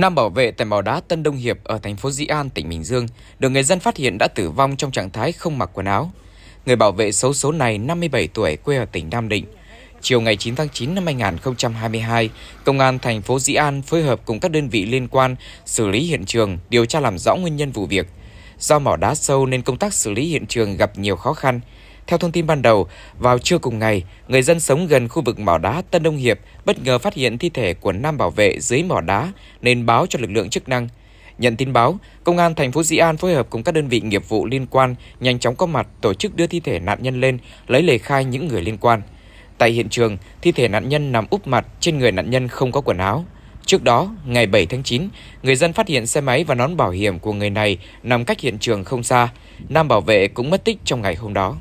Nam bảo vệ tại mỏ đá Tân Đông Hiệp ở thành phố Dĩ An, tỉnh Bình Dương, được người dân phát hiện đã tử vong trong trạng thái không mặc quần áo. Người bảo vệ xấu số này 57 tuổi quê ở tỉnh Nam Định. Chiều ngày 9 tháng 9 năm 2022, Công an thành phố Dĩ An phối hợp cùng các đơn vị liên quan xử lý hiện trường, điều tra làm rõ nguyên nhân vụ việc. Do mỏ đá sâu nên công tác xử lý hiện trường gặp nhiều khó khăn. Theo thông tin ban đầu, vào trưa cùng ngày, người dân sống gần khu vực mỏ đá Tân Đông Hiệp bất ngờ phát hiện thi thể của nam bảo vệ dưới mỏ đá nên báo cho lực lượng chức năng. Nhận tin báo, công an thành phố Dĩ An phối hợp cùng các đơn vị nghiệp vụ liên quan nhanh chóng có mặt tổ chức đưa thi thể nạn nhân lên, lấy lời khai những người liên quan. Tại hiện trường, thi thể nạn nhân nằm úp mặt, trên người nạn nhân không có quần áo. Trước đó, ngày 7 tháng 9, người dân phát hiện xe máy và nón bảo hiểm của người này nằm cách hiện trường không xa. Nam bảo vệ cũng mất tích trong ngày hôm đó.